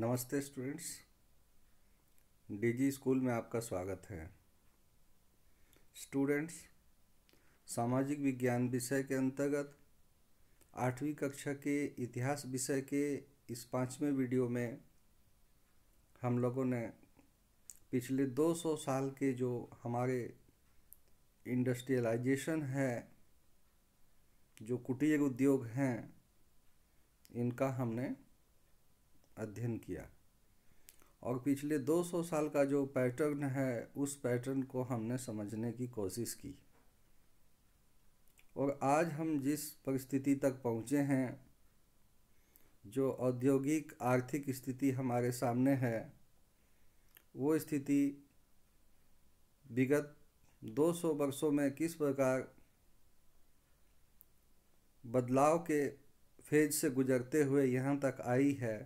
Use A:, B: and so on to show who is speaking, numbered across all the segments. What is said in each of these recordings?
A: नमस्ते students DG school में आपका स्वागत है स्टूडेंट्स सामाजिक विज्ञान विषय के अंतर्गत आठवीं कक्षा के इतिहास विषय के इस पाँचवें वीडियो में हम लोगों ने पिछले 200 साल के जो हमारे इंडस्ट्रियलाइजेशन है जो कुटीर उद्योग हैं इनका हमने अध्ययन किया और पिछले 200 साल का जो पैटर्न है उस पैटर्न को हमने समझने की कोशिश की और आज हम जिस परिस्थिति तक पहुँचे हैं जो औद्योगिक आर्थिक स्थिति हमारे सामने है वो स्थिति विगत 200 वर्षों में किस प्रकार बदलाव के फेज से गुजरते हुए यहाँ तक आई है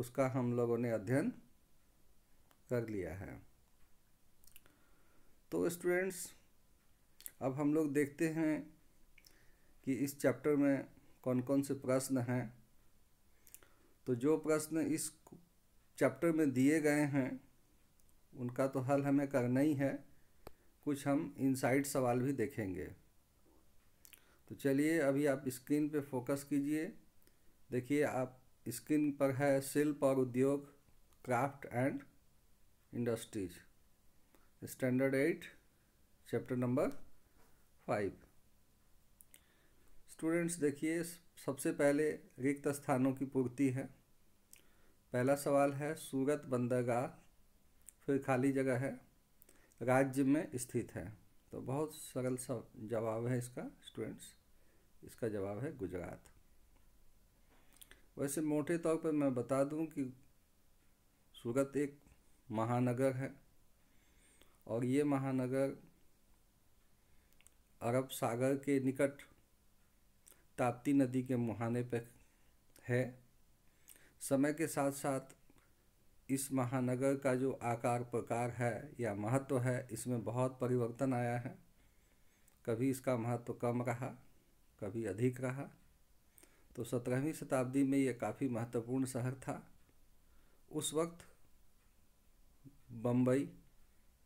A: उसका हम लोगों ने अध्ययन कर लिया है तो स्टूडेंट्स अब हम लोग देखते हैं कि इस चैप्टर में कौन कौन से प्रश्न हैं तो जो प्रश्न इस चैप्टर में दिए गए हैं उनका तो हल हमें करना ही है कुछ हम इनसाइड सवाल भी देखेंगे तो चलिए अभी आप स्क्रीन पे फोकस कीजिए देखिए आप स्क्रीन पर है शिल्प और उद्योग craft and industries standard eight chapter number five students देखिए सबसे पहले रिक्त स्थानों की पूर्ति है पहला सवाल है सूरत बंदरगाह फिर खाली जगह है राज्य में स्थित है तो बहुत सरल जवाब है इसका स्टूडेंट्स इसका जवाब है गुजरात वैसे मोटे तौर पर मैं बता दूं कि सूरत एक महानगर है और ये महानगर अरब सागर के निकट ताप्ती नदी के मुहाने पर है समय के साथ साथ इस महानगर का जो आकार प्रकार है या महत्व है इसमें बहुत परिवर्तन आया है कभी इसका महत्व कम रहा कभी अधिक रहा तो सत्रहवीं शताब्दी में यह काफ़ी महत्वपूर्ण शहर था उस वक्त बम्बई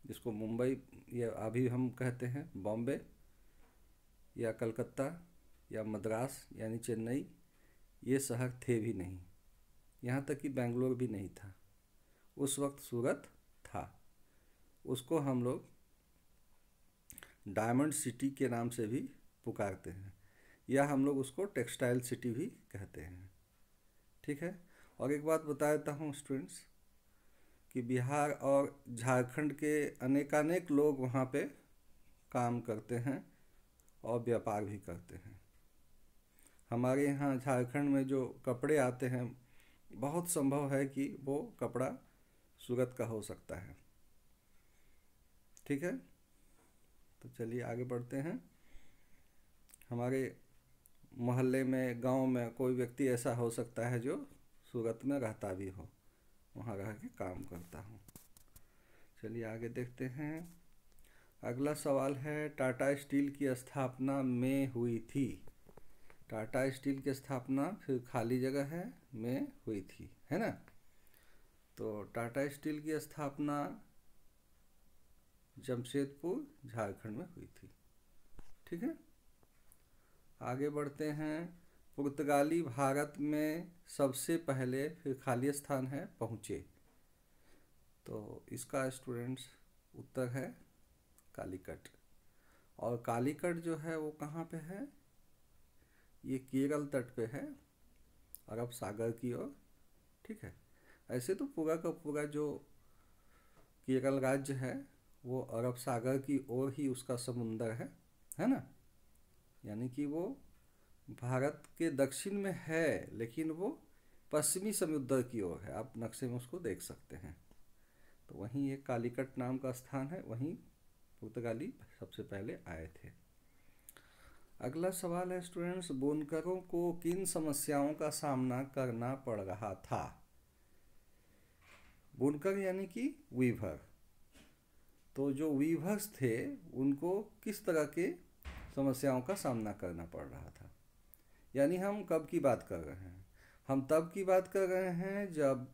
A: जिसको मुंबई या अभी हम कहते हैं बॉम्बे या कलकत्ता या मद्रास यानी चेन्नई ये शहर थे भी नहीं यहाँ तक कि बेंगलोर भी नहीं था उस वक्त सूरत था उसको हम लोग डायमंड सिटी के नाम से भी पुकारते हैं या हम लोग उसको टेक्सटाइल सिटी भी कहते हैं ठीक है और एक बात बता देता हूँ स्टूडेंट्स कि बिहार और झारखंड के अनेकानेक लोग वहाँ पे काम करते हैं और व्यापार भी करते हैं हमारे यहाँ झारखंड में जो कपड़े आते हैं बहुत संभव है कि वो कपड़ा सूरत का हो सकता है ठीक है तो चलिए आगे बढ़ते हैं हमारे मोहल्ले में गांव में कोई व्यक्ति ऐसा हो सकता है जो सूरत में रहता भी हो वहाँ रह के काम करता हूँ चलिए आगे देखते हैं अगला सवाल है टाटा स्टील की स्थापना में हुई थी टाटा स्टील की स्थापना फिर खाली जगह है में हुई थी है ना तो टाटा स्टील की स्थापना जमशेदपुर झारखंड में हुई थी ठीक है आगे बढ़ते हैं पुर्तगाली भारत में सबसे पहले फिर खाली स्थान है पहुँचे तो इसका स्टूडेंट्स उत्तर है कालीकट और कालीकट जो है वो कहाँ पे है ये केरल तट पे है अरब सागर की ओर ठीक है ऐसे तो पूरा का पूरा जो केरल राज्य है वो अरब सागर की ओर ही उसका समुंदर है है ना यानी कि वो भारत के दक्षिण में है लेकिन वो पश्चिमी समुद्र की ओर है आप नक्शे में उसको देख सकते हैं तो वहीं एक कालीकट नाम का स्थान है वहीं पुर्तगाली सबसे पहले आए थे अगला सवाल है स्टूडेंट्स बुनकरों को किन समस्याओं का सामना करना पड़ रहा था बुनकर यानी कि वीभर तो जो वीभर्स थे उनको किस तरह के समस्याओं का सामना करना पड़ रहा था यानी हम कब की बात कर रहे हैं हम तब की बात कर रहे हैं जब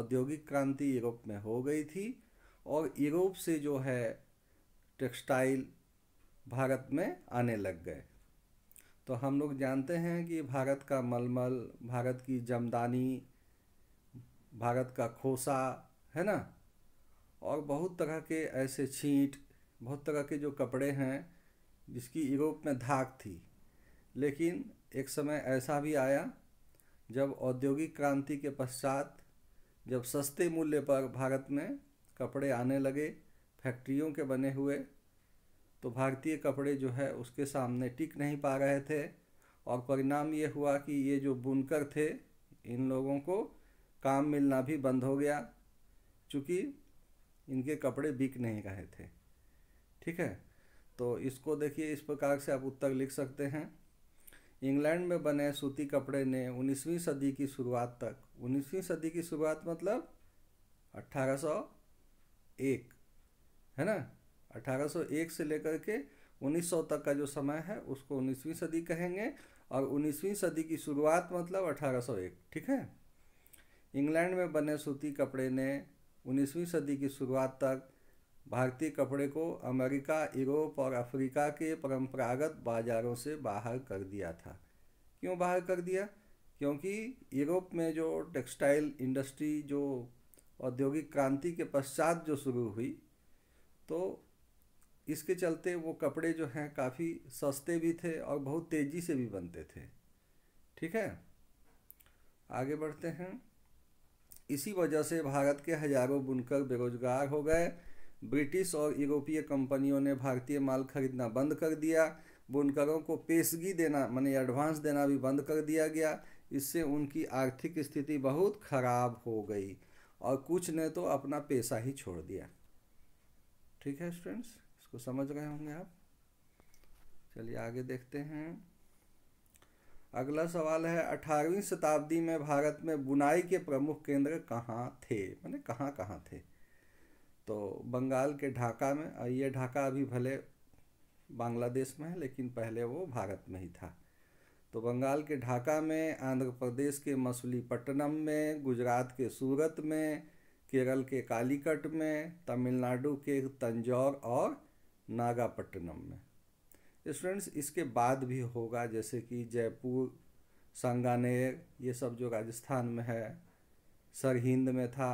A: औद्योगिक क्रांति यूरोप में हो गई थी और यूरोप से जो है टेक्सटाइल भारत में आने लग गए तो हम लोग जानते हैं कि भारत का मलमल भारत की जमदानी भारत का खोसा है ना और बहुत तरह के ऐसे छींट बहुत तरह के जो कपड़े हैं जिसकी यूरोप में धाक थी लेकिन एक समय ऐसा भी आया जब औद्योगिक क्रांति के पश्चात जब सस्ते मूल्य पर भारत में कपड़े आने लगे फैक्ट्रियों के बने हुए तो भारतीय कपड़े जो है उसके सामने टिक नहीं पा रहे थे और परिणाम ये हुआ कि ये जो बुनकर थे इन लोगों को काम मिलना भी बंद हो गया चूँकि इनके कपड़े बिक नहीं रहे थे ठीक है तो इसको देखिए इस प्रकार से आप उत्तर लिख सकते हैं इंग्लैंड में बने सूती कपड़े ने 19वीं सदी की शुरुआत तक 19वीं सदी की शुरुआत मतलब 1801 है ना 1801 से लेकर के 1900 तक का जो समय है उसको 19वीं सदी कहेंगे और 19वीं सदी की शुरुआत मतलब 1801 ठीक है इंग्लैंड में बने सूती कपड़े ने 19वीं सदी की शुरुआत तक भारतीय कपड़े को अमेरिका यूरोप और अफ्रीका के परंपरागत बाज़ारों से बाहर कर दिया था क्यों बाहर कर दिया क्योंकि यूरोप में जो टेक्सटाइल इंडस्ट्री जो औद्योगिक क्रांति के पश्चात जो शुरू हुई तो इसके चलते वो कपड़े जो हैं काफ़ी सस्ते भी थे और बहुत तेज़ी से भी बनते थे ठीक है आगे बढ़ते हैं इसी वजह से भारत के हज़ारों बुनकर बेरोजगार हो गए ब्रिटिश और यूरोपीय कंपनियों ने भारतीय माल खरीदना बंद कर दिया बुनकरों को पेशगी देना मैंने एडवांस देना भी बंद कर दिया गया इससे उनकी आर्थिक स्थिति बहुत खराब हो गई और कुछ ने तो अपना पैसा ही छोड़ दिया ठीक है स्टूडेंट्स इसको समझ रहे होंगे आप चलिए आगे देखते हैं अगला सवाल है अठारहवीं शताब्दी में भारत में बुनाई के प्रमुख केंद्र कहाँ थे मैंने कहाँ कहाँ थे तो बंगाल के ढाका में ये ढाका अभी भले बांग्लादेश में है लेकिन पहले वो भारत में ही था तो बंगाल के ढाका में आंध्र प्रदेश के मसूलीपट्टनम में गुजरात के सूरत में केरल के कालीकट में तमिलनाडु के तंजौर और नागापट्टनम में स्टूडेंट्स इसके बाद भी होगा जैसे कि जयपुर सांगानेर ये सब जो राजस्थान में है सरहिंद में था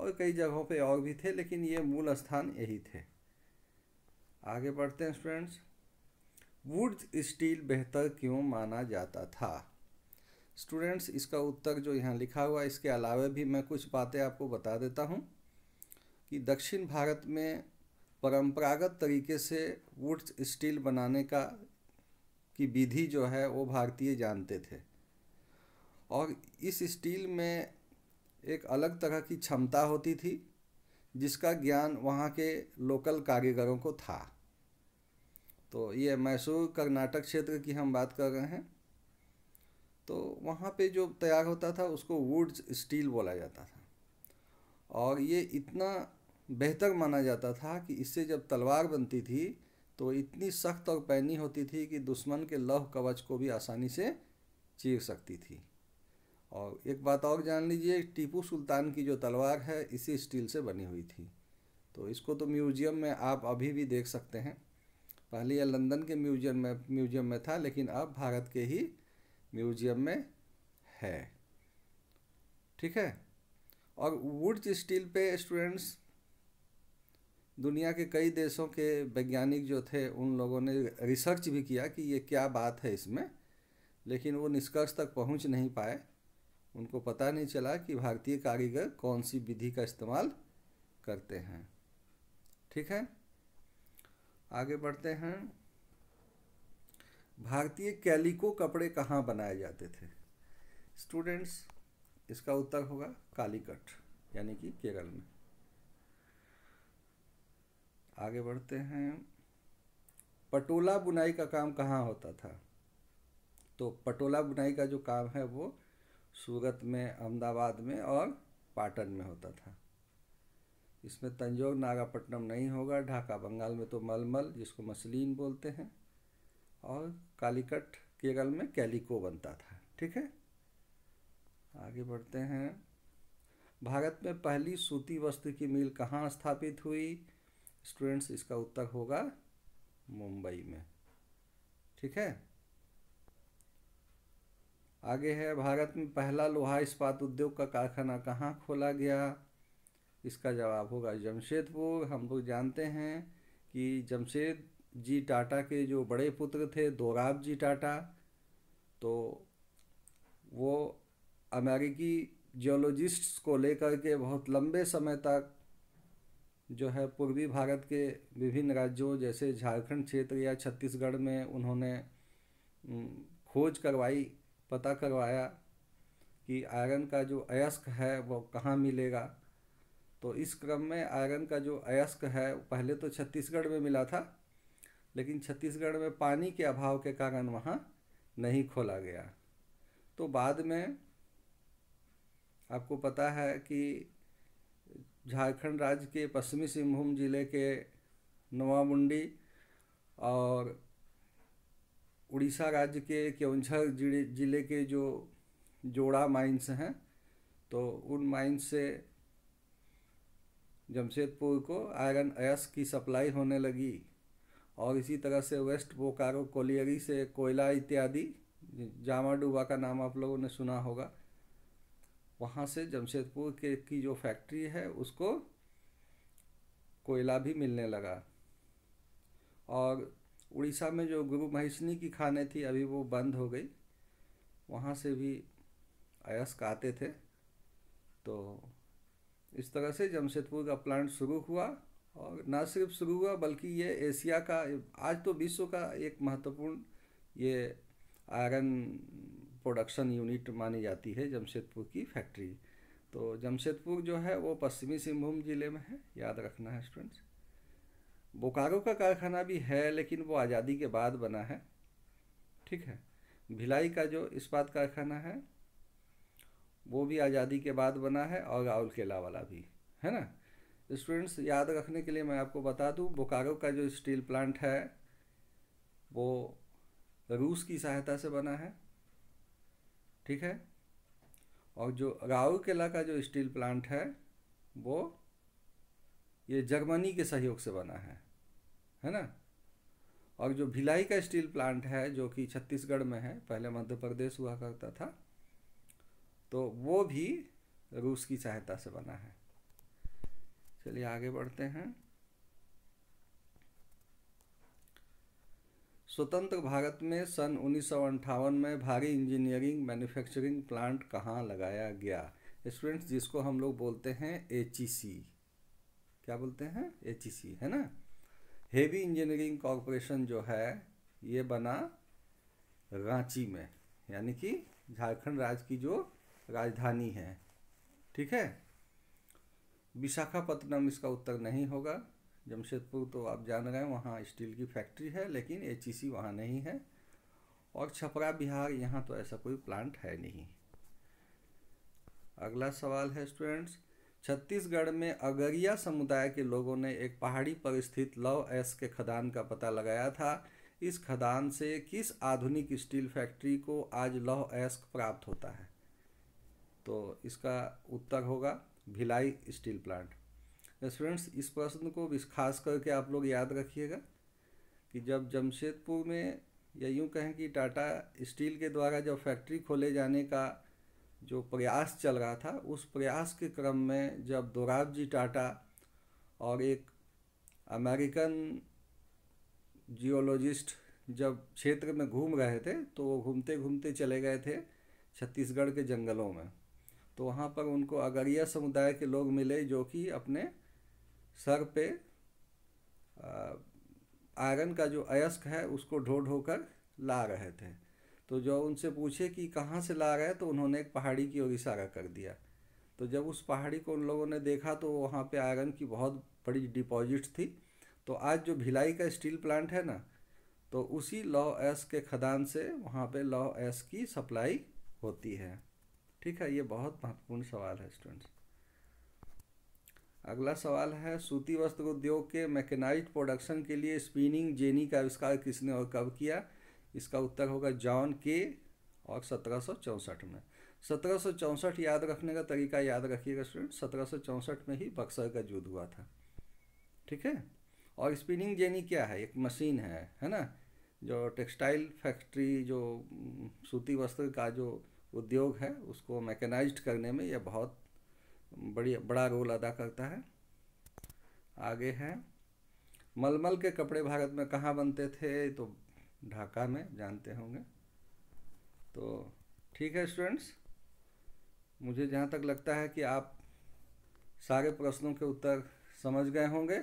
A: और कई जगहों पे और भी थे लेकिन ये मूल स्थान यही थे आगे बढ़ते हैं स्टूडेंट्स वुड स्टील बेहतर क्यों माना जाता था स्टूडेंट्स इसका उत्तर जो यहाँ लिखा हुआ इसके अलावा भी मैं कुछ बातें आपको बता देता हूँ कि दक्षिण भारत में परंपरागत तरीके से वुड स्टील बनाने का की विधि जो है वो भारतीय जानते थे और इस स्टील में एक अलग तरह की क्षमता होती थी जिसका ज्ञान वहाँ के लोकल कारीगरों को था तो ये मैसूर कर्नाटक क्षेत्र की हम बात कर रहे हैं तो वहाँ पे जो तैयार होता था उसको वुड स्टील बोला जाता था और ये इतना बेहतर माना जाता था कि इससे जब तलवार बनती थी तो इतनी सख्त और पैनी होती थी कि दुश्मन के लौह कवच को भी आसानी से चीर सकती थी और एक बात और जान लीजिए टीपू सुल्तान की जो तलवार है इसी स्टील से बनी हुई थी तो इसको तो म्यूजियम में आप अभी भी देख सकते हैं पहले यह लंदन के म्यूजियम में म्यूजियम में था लेकिन अब भारत के ही म्यूजियम में है ठीक है और वुड्स स्टील पे स्टूडेंट्स दुनिया के कई देशों के वैज्ञानिक जो थे उन लोगों ने रिसर्च भी किया कि ये क्या बात है इसमें लेकिन वो निष्कर्ष तक पहुंच नहीं पाए उनको पता नहीं चला कि भारतीय कारीगर कौन सी विधि का इस्तेमाल करते हैं ठीक है आगे बढ़ते हैं भारतीय कैलिको कपड़े कहाँ बनाए जाते थे स्टूडेंट्स इसका उत्तर होगा कालीकट यानी कि केरल में आगे बढ़ते हैं पटोला बुनाई का काम कहाँ होता था तो पटोला बुनाई का जो काम है वो सूरत में अहमदाबाद में और पाटन में होता था इसमें तंजौर नागापट्टनम नहीं होगा ढाका बंगाल में तो मलमल जिसको मसलिन बोलते हैं और कालीकट केरल में कैलिको बनता था ठीक है आगे बढ़ते हैं भारत में पहली सूती वस्त्र की मिल कहाँ स्थापित हुई स्टूडेंट्स इसका उत्तर होगा मुंबई में ठीक है आगे है भारत में पहला लोहा इस्पात उद्योग का कारखाना कहाँ खोला गया इसका जवाब होगा जमशेदपुर हम लोग जानते हैं कि जमशेद जी टाटा के जो बड़े पुत्र थे दोराब जी टाटा तो वो अमेरिकी जियोलॉजिस्ट्स को लेकर के बहुत लंबे समय तक जो है पूर्वी भारत के विभिन्न राज्यों जैसे झारखंड क्षेत्र या छत्तीसगढ़ में उन्होंने खोज करवाई पता करवाया कि आयरन का जो अयस्क है वो कहाँ मिलेगा तो इस क्रम में आयरन का जो अयस्क है पहले तो छत्तीसगढ़ में मिला था लेकिन छत्तीसगढ़ में पानी के अभाव के कारण वहाँ नहीं खोला गया तो बाद में आपको पता है कि झारखंड राज्य के पश्चिमी सिंहभूम जिले के नवामुंडी और उड़ीसा राज्य के केवंझर जिले के जो जोड़ा माइंस हैं तो उन माइंस से जमशेदपुर को आयरन अयस की सप्लाई होने लगी और इसी तरह से वेस्ट बोकारो कोलियरी से कोयला इत्यादि जामाडूबा का नाम आप लोगों ने सुना होगा वहाँ से जमशेदपुर के की जो फैक्ट्री है उसको कोयला भी मिलने लगा और उड़ीसा में जो गुरु महिषनी की खाने थी अभी वो बंद हो गई वहाँ से भी अयस्क आते थे तो इस तरह से जमशेदपुर का प्लांट शुरू हुआ और न सिर्फ शुरू हुआ बल्कि ये एशिया का आज तो विश्व का एक महत्वपूर्ण ये आयरन प्रोडक्शन यूनिट मानी जाती है जमशेदपुर की फैक्ट्री तो जमशेदपुर जो है वो पश्चिमी सिंहभूम ज़िले में है याद रखना है स्टूडेंट्स बोकारो का कारखाना भी है लेकिन वो आज़ादी के बाद बना है ठीक है भिलाई का जो इस्पात कारखाना है वो भी आज़ादी के बाद बना है और केला वाला भी है ना स्टूडेंट्स याद रखने के लिए मैं आपको बता दूं बोकारो का जो स्टील प्लांट है वो रूस की सहायता से बना है ठीक है और जो केला का जो स्टील प्लांट है वो ये जर्मनी के सहयोग से बना है है ना और जो भिलाई का स्टील प्लांट है जो कि छत्तीसगढ़ में है पहले मध्य प्रदेश हुआ करता था तो वो भी रूस की सहायता से बना है चलिए आगे बढ़ते हैं स्वतंत्र भारत में सन उन्नीस में भारी इंजीनियरिंग मैन्युफैक्चरिंग प्लांट कहाँ लगाया गया स्टूडेंट्स जिसको हम लोग बोलते हैं एच क्या बोलते हैं एच e है ना हेवी इंजीनियरिंग कॉरपोरेशन जो है ये बना रांची में यानी कि झारखंड राज्य की जो राजधानी है ठीक है विशाखापट्टनम इसका उत्तर नहीं होगा जमशेदपुर तो आप जान रहे हैं वहाँ स्टील की फैक्ट्री है लेकिन एच ई सी वहाँ नहीं है और छपरा बिहार यहाँ तो ऐसा कोई प्लांट है नहीं अगला सवाल है स्टूडेंट्स छत्तीसगढ़ में अगरिया समुदाय के लोगों ने एक पहाड़ी पर स्थित लव एस के खदान का पता लगाया था इस खदान से किस आधुनिक स्टील फैक्ट्री को आज लौह एस्क प्राप्त होता है तो इसका उत्तर होगा भिलाई स्टील प्लांट स्टूडेंट्स इस प्रश्न को खास करके आप लोग याद रखिएगा कि जब जमशेदपुर में या यूँ कहें कि टाटा स्टील के द्वारा जब फैक्ट्री खोले जाने का जो प्रयास चल रहा था उस प्रयास के क्रम में जब दोराब जी टाटा और एक अमेरिकन जियोलॉजिस्ट जब क्षेत्र में घूम रहे थे तो वो घूमते घूमते चले गए थे छत्तीसगढ़ के जंगलों में तो वहाँ पर उनको अगरिया समुदाय के लोग मिले जो कि अपने सर पे आयरन का जो अयस्क है उसको ढो ढो कर ला रहे थे तो जो उनसे पूछे कि कहाँ से ला रहे तो उन्होंने एक पहाड़ी की ओर इशारा कर दिया तो जब उस पहाड़ी को उन लोगों ने देखा तो वहाँ पे आयरन की बहुत बड़ी डिपॉजिट थी तो आज जो भिलाई का स्टील प्लांट है ना तो उसी लॉ एस के खदान से वहाँ पे लॉ एस की सप्लाई होती है ठीक है ये बहुत महत्वपूर्ण सवाल है स्टूडेंट्स अगला सवाल है सूती वस्त्र उद्योग के मैकेनाइज प्रोडक्शन के लिए स्पिनिंग जेनी का आविष्कार किसने और कब किया इसका उत्तर होगा जॉन के और सत्रह में सत्रह याद रखने का तरीका याद रखिएगा स्टूडेंट सत्रह में ही बक्सर का युद्ध हुआ था ठीक है और स्पिनिंग जेनी क्या है एक मशीन है है ना जो टेक्सटाइल फैक्ट्री जो सूती वस्त्र का जो उद्योग है उसको मैकेनाइज्ड करने में यह बहुत बड़ी बड़ा रोल अदा करता है आगे है मलमल के कपड़े भारत में कहाँ बनते थे तो ढाका में जानते होंगे तो ठीक है स्टूडेंट्स मुझे जहाँ तक लगता है कि आप सारे प्रश्नों के उत्तर समझ गए होंगे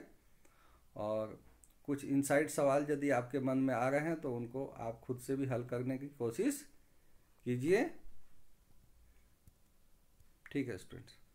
A: और कुछ इनसाइड सवाल यदि आपके मन में आ रहे हैं तो उनको आप खुद से भी हल करने की कोशिश कीजिए ठीक है स्टूडेंट्स